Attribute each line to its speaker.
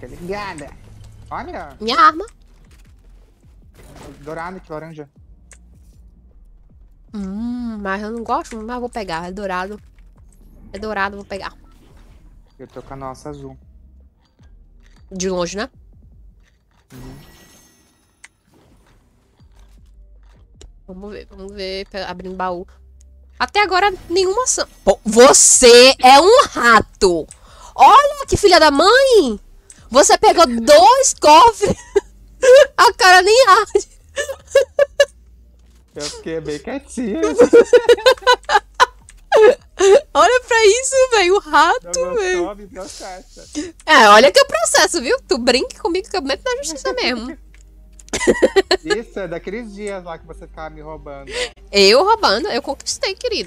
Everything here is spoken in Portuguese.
Speaker 1: tá ligada? Olha! Minha arma. Dourado que laranja.
Speaker 2: Hum, mas eu não gosto, mas vou pegar. É dourado. É dourado, vou pegar.
Speaker 1: Eu tô com a nossa azul.
Speaker 3: De longe, né? Uhum. Vamos ver, vamos ver. Abrindo baú.
Speaker 4: Até agora, nenhuma ação.
Speaker 3: você é um rato!
Speaker 4: Olha que
Speaker 5: filha da mãe! Você pegou dois cofres. A cara nem
Speaker 6: arde.
Speaker 7: Eu fiquei bem quietinho.
Speaker 6: Olha pra isso, velho. O rato, velho.
Speaker 1: Então
Speaker 7: é, olha que é o
Speaker 6: processo, viu? Tu brinque comigo que eu meto na justiça mesmo.
Speaker 7: Isso, é daqueles dias lá que você ficava tá me roubando.
Speaker 6: Eu roubando? Eu conquistei, querida.